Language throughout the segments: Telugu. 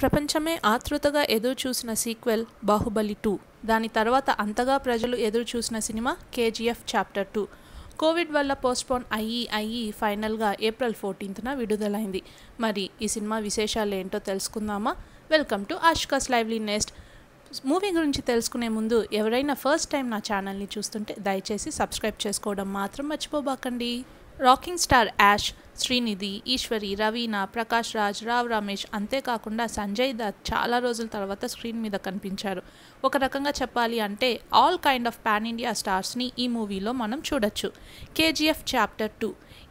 ప్రపంచమే ఆతృతగా ఎదురు చూసిన సీక్వెల్ బాహుబలి టూ దాని తర్వాత అంతగా ప్రజలు ఎదురు చూసిన cinema KGF chapter two Covid వల్ల పోస్ట్పోన్ అయ్యి అయ్యి ఫైనల్గా ఏప్రిల్ ఫోర్టీన్త్న విడుదలైంది మరి ఈ సినిమా విశేషాలు ఏంటో తెలుసుకుందామా వెల్కమ్ టు ఆష్కాస్ లైవ్లీ నెస్ట్ మూవీ గురించి తెలుసుకునే ముందు ఎవరైనా ఫస్ట్ టైం నా ఛానల్ని చూస్తుంటే దయచేసి సబ్స్క్రైబ్ చేసుకోవడం మాత్రం మర్చిపోబాకండి రాకింగ్ స్టార్ యాష్ శ్రీనిధి ఈశ్వరి రవీనా ప్రకాష్ రాజ్ రావ్ రమేష్ అంతేకాకుండా సంజయ్ దత్ చాలా రోజుల తర్వాత స్క్రీన్ మీద కనిపించారు ఒక రకంగా చెప్పాలి అంటే all kind of pan India స్టార్స్ని ఈ మూవీలో మనం చూడొచ్చు కేజీఎఫ్ చాప్టర్ టూ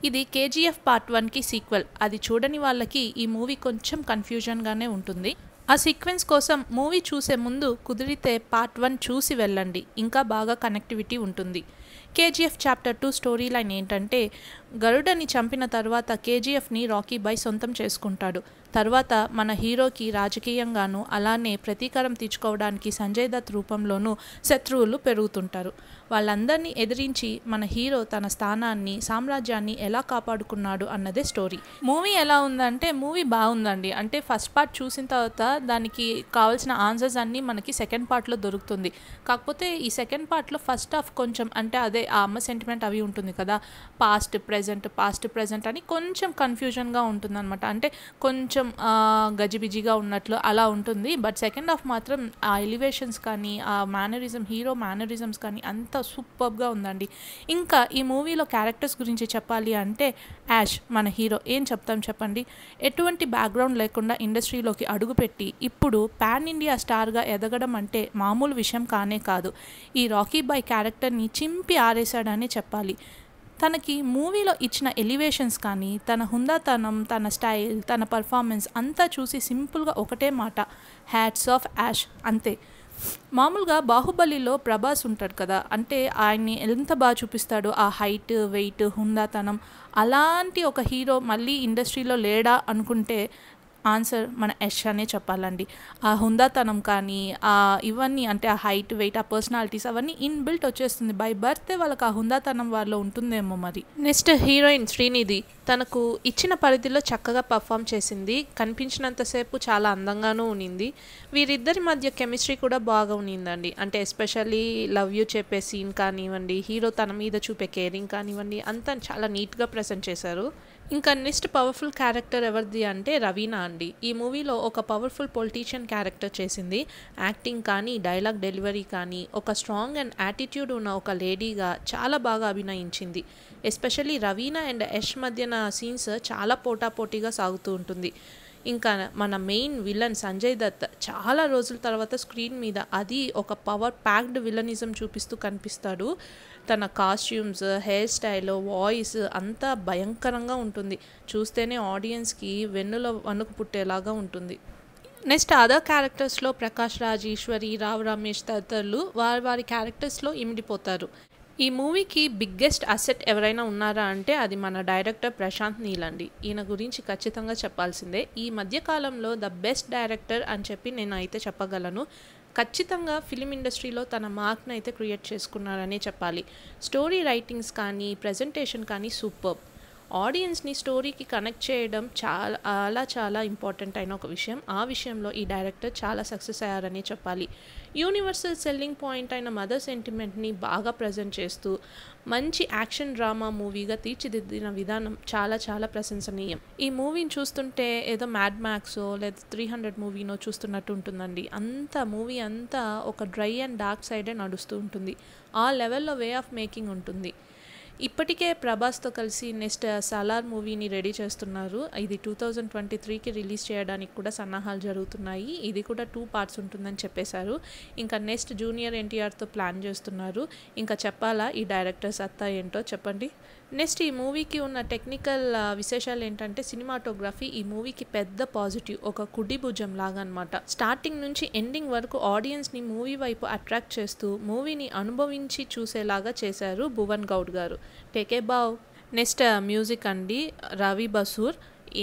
ఇది కేజీఎఫ్ పార్ట్ వన్కి సీక్వెల్ అది చూడని వాళ్ళకి ఈ మూవీ కొంచెం కన్ఫ్యూజన్గానే ఉంటుంది ఆ సీక్వెన్స్ కోసం మూవీ చూసే ముందు కుదిరితే పార్ట్ వన్ చూసి వెళ్ళండి ఇంకా బాగా కనెక్టివిటీ ఉంటుంది KGF chapter two story line ఏంటంటే గరుడని చంపిన తర్వాత కేజీఎఫ్ని రాకీ సొంతం చేసుకుంటాడు తర్వాత మన హీరోకి రాజకీయంగానూ అలానే ప్రతీకారం తీర్చుకోవడానికి సంజయ్ దత్ రూపంలోనూ శత్రువులు పెరుగుతుంటారు వాళ్ళందరినీ ఎదిరించి మన హీరో తన స్థానాన్ని సామ్రాజ్యాన్ని ఎలా కాపాడుకున్నాడు అన్నదే స్టోరీ మూవీ ఎలా ఉందంటే మూవీ బాగుందండి అంటే ఫస్ట్ పార్ట్ చూసిన తర్వాత దానికి కావాల్సిన ఆన్సర్స్ అన్నీ మనకి సెకండ్ పార్ట్లో దొరుకుతుంది కాకపోతే ఈ సెకండ్ పార్ట్లో ఫస్ట్ హాఫ్ కొంచెం అంటే అదే ఆ అమ్మ సెంటిమెంట్ అవి ఉంటుంది కదా past press present past present అని కొంచెం కన్ఫ్యూజన్గా అనమాట అంటే కొంచెం గజిబిజిగా ఉన్నట్లు అలా ఉంటుంది బట్ సెకండ్ హాఫ్ మాత్రం ఆ ఎలివేషన్స్ కానీ ఆ మేనరిజం హీరో మేనరిజమ్స్ కానీ అంత సూపర్గా ఉందండి ఇంకా ఈ మూవీలో క్యారెక్టర్స్ గురించి చెప్పాలి అంటే యాష్ మన హీరో ఏం చెప్తాం చెప్పండి ఎటువంటి బ్యాక్గ్రౌండ్ లేకుండా ఇండస్ట్రీలోకి అడుగుపెట్టి ఇప్పుడు పాన్ ఇండియా స్టార్గా ఎదగడం అంటే మామూలు విషయం కానే కాదు ఈ రాకీ బాయ్ క్యారెక్టర్ని చింపి ఆరేశాడని చెప్పాలి తనకి మూవీలో ఇచ్చిన ఎలివేషన్స్ కానీ తన హుందాతనం తన స్టైల్ తన పర్ఫార్మెన్స్ అంతా చూసి సింపుల్గా ఒకటే మాట హ్యాట్స్ ఆఫ్ యాష్ అంతే మామూలుగా బాహుబలిలో ప్రభాస్ ఉంటాడు కదా అంటే ఆయన్ని ఎంత బాగా చూపిస్తాడు ఆ హైట్ వెయిట్ హుందాతనం అలాంటి ఒక హీరో మళ్ళీ ఇండస్ట్రీలో లేడా అనుకుంటే ఆన్సర్ మన యష్ అనే చెప్పాలండి ఆ హుందాతనం కానీ ఇవన్నీ అంటే ఆ హైట్ వెయిట్ ఆ పర్సనాలిటీస్ అవన్నీ ఇన్బిల్ట్ వచ్చేస్తుంది బై బర్త్ వాళ్ళకి ఆ హుందాతనం వాళ్ళు ఉంటుందేమో మరి నెక్స్ట్ హీరోయిన్ శ్రీనిధి తనకు ఇచ్చిన పరిధిలో చక్కగా పర్ఫామ్ చేసింది కనిపించినంతసేపు చాలా అందంగానూ ఉనింది వీరిద్దరి మధ్య కెమిస్ట్రీ కూడా బాగా ఉనిందండి అంటే ఎస్పెషల్లీ లవ్ యూ చెప్పే సీన్ కానివ్వండి హీరో తన మీద చూపే కేరింగ్ కానివ్వండి అంతా చాలా నీట్గా ప్రజెంట్ చేశారు ఇంకా నెక్స్ట్ పవర్ఫుల్ క్యారెక్టర్ ఎవరిది అంటే రవీనా అండి ఈ మూవీలో ఒక పవర్ఫుల్ పొలిటీషియన్ క్యారెక్టర్ చేసింది యాక్టింగ్ కానీ డైలాగ్ డెలివరీ కానీ ఒక స్ట్రాంగ్ అండ్ యాటిట్యూడ్ ఉన్న ఒక లేడీగా చాలా బాగా అభినయించింది ఎస్పెషల్లీ రవీనా అండ్ యష్ మధ్యన సీన్స్ చాలా పోటాపోటీగా సాగుతూ ఉంటుంది ఇంకా మన మెయిన్ విలన్ సంజయ్ దత్ చాలా రోజుల తర్వాత స్క్రీన్ మీద అది ఒక పవర్ ప్యాక్డ్ విలనిజం చూపిస్తూ కనిపిస్తాడు తన కాస్ట్యూమ్స్ హెయిర్ స్టైల్ వాయిస్ అంతా భయంకరంగా ఉంటుంది చూస్తేనే ఆడియన్స్కి వెన్నుల వణుకు పుట్టేలాగా ఉంటుంది నెక్స్ట్ అదర్ క్యారెక్టర్స్లో ప్రకాష్ రాజ్ ఈశ్వరి రావ్ రమేష్ తదితరులు వారి వారి క్యారెక్టర్స్లో ఇమిడిపోతారు ఈ మూవీకి బిగ్గెస్ట్ అసెట్ ఎవరైనా ఉన్నారా అంటే అది మన డైరెక్టర్ ప్రశాంత్ నీలండి ఈయన గురించి ఖచ్చితంగా చెప్పాల్సిందే ఈ మధ్యకాలంలో ద బెస్ట్ డైరెక్టర్ అని చెప్పి నేను అయితే చెప్పగలను ఖచ్చితంగా ఫిలిం ఇండస్ట్రీలో తన మార్క్ను అయితే క్రియేట్ చేసుకున్నారనే చెప్పాలి స్టోరీ రైటింగ్స్ కానీ ప్రజెంటేషన్ కానీ సూపర్ ఆడియన్స్ని స్టోరీకి కనెక్ట్ చేయడం చాలా చాలా చాలా ఇంపార్టెంట్ అయిన ఒక విషయం ఆ విషయంలో ఈ డైరెక్టర్ చాలా సక్సెస్ అయ్యారని చెప్పాలి యూనివర్సల్ సెల్లింగ్ పాయింట్ అయిన మదర్ సెంటిమెంట్ని బాగా ప్రజెంట్ చేస్తూ మంచి యాక్షన్ డ్రామా మూవీగా తీర్చిదిద్దిన విధానం చాలా చాలా ప్రశంసనీయం ఈ మూవీని చూస్తుంటే ఏదో మ్యాడ్ మ్యాక్సో లేదా త్రీ హండ్రెడ్ మూవీనో చూస్తున్నట్టు ఉంటుందండి అంత మూవీ అంతా ఒక డ్రై అండ్ డార్క్ సైడే నడుస్తూ ఉంటుంది ఆ లెవెల్లో వే ఆఫ్ మేకింగ్ ఉంటుంది ఇప్పటికే ప్రభాస్తో కలిసి నెక్స్ట్ సలార్ మూవీని రెడీ చేస్తున్నారు ఇది టూ థౌజండ్ ట్వంటీ త్రీకి రిలీజ్ చేయడానికి కూడా సన్నాహాలు జరుగుతున్నాయి ఇది కూడా టూ పార్ట్స్ ఉంటుందని చెప్పేశారు ఇంకా నెక్స్ట్ జూనియర్ ఎన్టీఆర్తో ప్లాన్ చేస్తున్నారు ఇంకా చెప్పాలా ఈ డైరెక్టర్ సత్తా ఏంటో చెప్పండి నెక్స్ట్ ఈ మూవీకి ఉన్న టెక్నికల్ విశేషాలు ఏంటంటే సినిమాటోగ్రఫీ ఈ మూవీకి పెద్ద పాజిటివ్ ఒక కుడి భుజం లాగా అనమాట స్టార్టింగ్ నుంచి ఎండింగ్ వరకు ఆడియన్స్ని మూవీ వైపు అట్రాక్ట్ చేస్తూ మూవీని అనుభవించి చూసేలాగా చేశారు భువన్ గౌడ్ గారు టేకే బావ్ నెక్స్ట్ మ్యూజిక్ అండి రవి బసూర్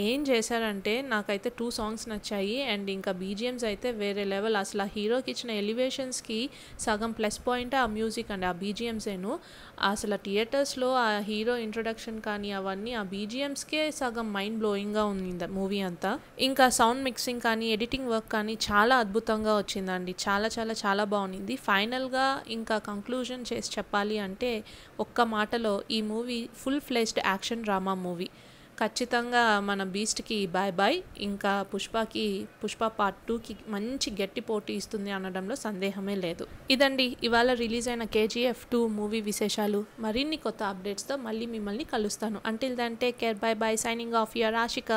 ఏం చేశారంటే నాకైతే టూ సాంగ్స్ నచ్చాయి అండ్ ఇంకా బీజిఎమ్స్ అయితే వేరే లెవెల్ అసలు ఆ హీరోకి ఇచ్చిన ఎలివేషన్స్కి సగం ప్లస్ పాయింట్ ఆ మ్యూజిక్ అండి ఆ బీజిఎమ్సేను అసలు థియేటర్స్లో ఆ హీరో ఇంట్రొడక్షన్ కానీ అవన్నీ ఆ బీజిఎమ్స్కే సగం మైండ్ బ్లోయింగ్గా ఉంది మూవీ అంతా ఇంకా సౌండ్ మిక్సింగ్ కానీ ఎడిటింగ్ వర్క్ కానీ చాలా అద్భుతంగా వచ్చిందండి చాలా చాలా చాలా బాగుంది ఫైనల్గా ఇంకా కంక్లూజన్ చేసి చెప్పాలి అంటే ఒక్క మాటలో ఈ movie full fledged action drama movie ఖచ్చితంగా మన బీస్ట్కి బాయ్ బాయ్ ఇంకా పుష్పకి పుష్ప పార్ట్ టూకి మంచి గట్టి పోటీ ఇస్తుంది అనడంలో సందేహమే లేదు ఇదండి ఇవాళ రిలీజ్ అయిన కేజీఎఫ్ టూ మూవీ విశేషాలు మరిన్ని కొత్త అప్డేట్స్తో మళ్ళీ మిమ్మల్ని కలుస్తాను until then take care bye bye signing off your ఆశిక